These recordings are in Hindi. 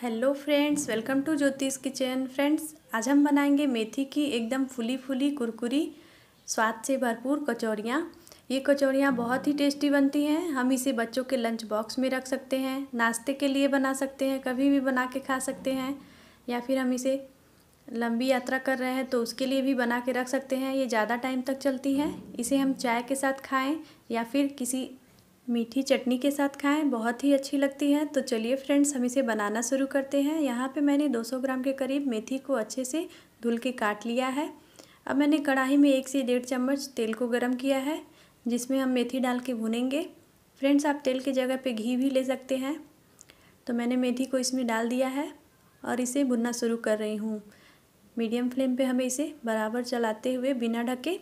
hello friends welcome to Jyotish kitchen friends आज हम बनाएंगे मेथी की एकदम फुली फुली कुरकुरी स्वाद से भरपूर कचौड़ियाँ ये कचौड़ियाँ बहुत ही टेस्टी बनती हैं हम इसे बच्चों के लंच बॉक्स में रख सकते हैं नाश्ते के लिए बना सकते हैं कभी भी बना के खा सकते हैं या फिर हम इसे लंबी यात्रा कर रहे हैं तो उसके लिए भी बना के रख सकते हैं ये ज़्यादा टाइम तक चलती है इसे हम चाय के साथ खाएँ या फिर किसी मीठी चटनी के साथ खाएं बहुत ही अच्छी लगती है तो चलिए फ्रेंड्स हम इसे बनाना शुरू करते हैं यहाँ पे मैंने 200 ग्राम के करीब मेथी को अच्छे से धुल के काट लिया है अब मैंने कढ़ाई में एक से डेढ़ चम्मच तेल को गर्म किया है जिसमें हम मेथी डाल के भुनेंगे फ्रेंड्स आप तेल की जगह पे घी भी ले सकते हैं तो मैंने मेथी को इसमें डाल दिया है और इसे भुनना शुरू कर रही हूँ मीडियम फ्लेम पर हमें इसे बराबर चलाते हुए बिना ढके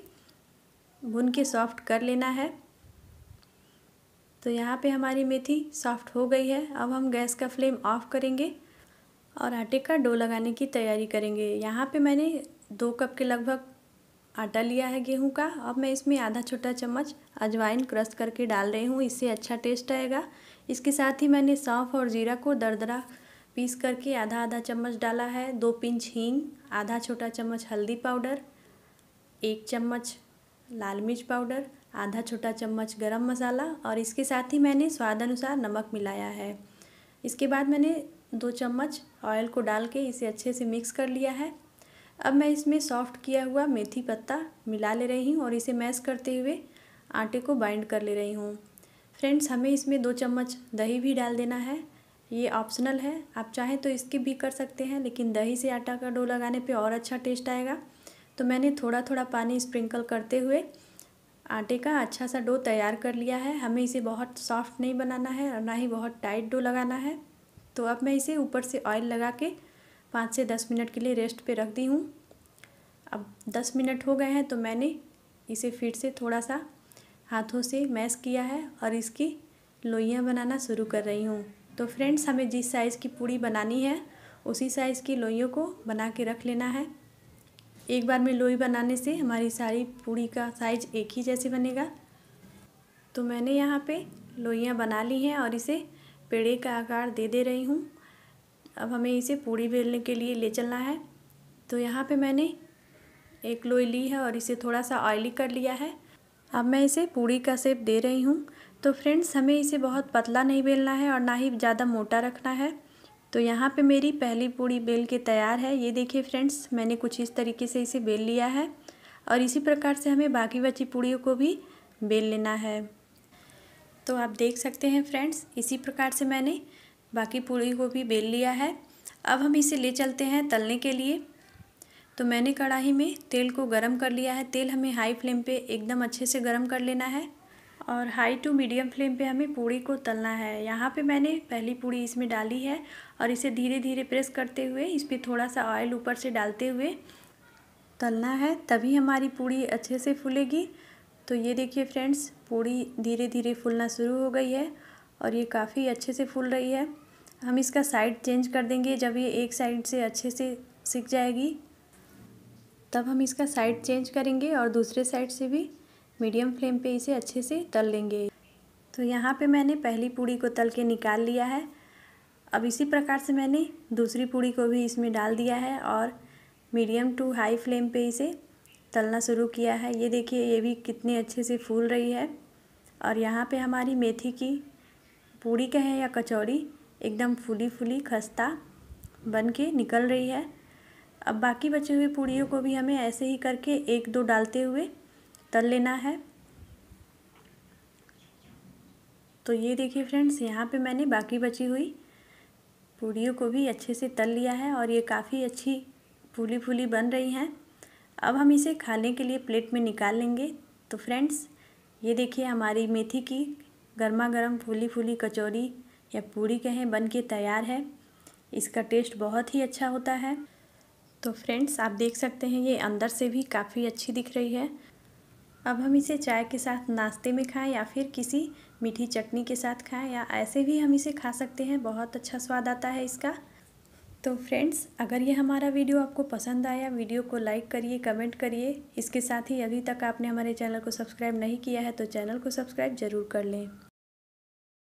भुन के सॉफ्ट कर लेना है तो यहाँ पे हमारी मेथी सॉफ्ट हो गई है अब हम गैस का फ्लेम ऑफ करेंगे और आटे का डो लगाने की तैयारी करेंगे यहाँ पे मैंने दो कप के लगभग आटा लिया है गेहूँ का अब मैं इसमें आधा छोटा चम्मच अजवाइन क्रस करके डाल रही हूँ इससे अच्छा टेस्ट आएगा इसके साथ ही मैंने सौंफ और जीरा को दरदरा पीस करके आधा आधा चम्मच डाला है दो पिंच हींग आधा छोटा चम्मच हल्दी पाउडर एक चम्मच लाल मिर्च पाउडर आधा छोटा चम्मच गरम मसाला और इसके साथ ही मैंने स्वाद अनुसार नमक मिलाया है इसके बाद मैंने दो चम्मच ऑयल को डाल के इसे अच्छे से मिक्स कर लिया है अब मैं इसमें सॉफ्ट किया हुआ मेथी पत्ता मिला ले रही हूँ और इसे मैश करते हुए आटे को बाइंड कर ले रही हूँ फ्रेंड्स हमें इसमें दो चम्मच दही भी डाल देना है ये ऑप्शनल है आप चाहें तो इसके भी कर सकते हैं लेकिन दही से आटा का डो लगाने पर और अच्छा टेस्ट आएगा तो मैंने थोड़ा थोड़ा पानी स्प्रिंकल करते हुए आटे का अच्छा सा डो तैयार कर लिया है हमें इसे बहुत सॉफ्ट नहीं बनाना है और ना ही बहुत टाइट डो लगाना है तो अब मैं इसे ऊपर से ऑयल लगा के पाँच से दस मिनट के लिए रेस्ट पे रख दी हूँ अब दस मिनट हो गए हैं तो मैंने इसे फिर से थोड़ा सा हाथों से मैश किया है और इसकी लोइयाँ बनाना शुरू कर रही हूँ तो फ्रेंड्स हमें जिस साइज़ की पूड़ी बनानी है उसी साइज़ की लोइयों को बना के रख लेना है एक बार में लोई बनाने से हमारी सारी पूड़ी का साइज एक ही जैसे बनेगा तो मैंने यहाँ पे लोइयाँ बना ली हैं और इसे पेड़े का आकार दे दे रही हूँ अब हमें इसे पूड़ी बेलने के लिए ले चलना है तो यहाँ पे मैंने एक लोई ली है और इसे थोड़ा सा ऑयली कर लिया है अब मैं इसे पूड़ी का सेप दे रही हूँ तो फ्रेंड्स हमें इसे बहुत पतला नहीं बेलना है और ना ही ज़्यादा मोटा रखना है तो यहाँ पे मेरी पहली पूड़ी बेल के तैयार है ये देखिए फ्रेंड्स मैंने कुछ इस तरीके से इसे बेल लिया है और इसी प्रकार से हमें बाकी बची पूड़ियों को भी बेल लेना है तो आप देख सकते हैं फ्रेंड्स इसी प्रकार से मैंने बाकी पूड़ी को भी बेल लिया है अब हम इसे ले चलते हैं तलने के लिए तो मैंने कढ़ाई में तेल को गरम कर लिया है तेल हमें हाई फ्लेम पे एकदम अच्छे से गरम कर लेना है और हाई टू मीडियम फ्लेम पे हमें पूड़ी को तलना है यहाँ पे मैंने पहली पूड़ी इसमें डाली है और इसे धीरे धीरे प्रेस करते हुए इस पर थोड़ा सा ऑयल ऊपर से डालते हुए तलना है तभी हमारी पूड़ी अच्छे से फूलेगी तो ये देखिए फ्रेंड्स पूड़ी धीरे धीरे फूलना शुरू हो गई है और ये काफ़ी अच्छे से फूल रही है हम इसका साइड चेंज कर देंगे जब ये एक साइड से अच्छे से सीख जाएगी तब हम इसका साइड चेंज करेंगे और दूसरे साइड से भी मीडियम फ्लेम पे इसे अच्छे से तल लेंगे तो यहाँ पे मैंने पहली पूड़ी को तल के निकाल लिया है अब इसी प्रकार से मैंने दूसरी पूड़ी को भी इसमें डाल दिया है और मीडियम टू हाई फ्लेम पे इसे तलना शुरू किया है ये देखिए ये भी कितने अच्छे से फूल रही है और यहाँ पे हमारी मेथी की पूड़ी कहें या कचौड़ी एकदम फूली फूली खस्ता बन के निकल रही है अब बाकी बचे हुए पूड़ियों को भी हमें ऐसे ही करके एक दो डालते हुए तल लेना है तो ये देखिए फ्रेंड्स यहाँ पे मैंने बाकी बची हुई पूड़ियों को भी अच्छे से तल लिया है और ये काफ़ी अच्छी फूली फूली बन रही हैं अब हम इसे खाने के लिए प्लेट में निकाल लेंगे तो फ्रेंड्स ये देखिए हमारी मेथी की गर्मा गर्म फूली फूली कचौरी या पूड़ी कहें बन के तैयार है इसका टेस्ट बहुत ही अच्छा होता है तो फ्रेंड्स आप देख सकते हैं ये अंदर से भी काफ़ी अच्छी दिख रही है अब हम इसे चाय के साथ नाश्ते में खाएं या फिर किसी मीठी चटनी के साथ खाएं या ऐसे भी हम इसे खा सकते हैं बहुत अच्छा स्वाद आता है इसका तो फ्रेंड्स अगर ये हमारा वीडियो आपको पसंद आया वीडियो को लाइक करिए कमेंट करिए इसके साथ ही अभी तक आपने हमारे चैनल को सब्सक्राइब नहीं किया है तो चैनल को सब्सक्राइब ज़रूर कर लें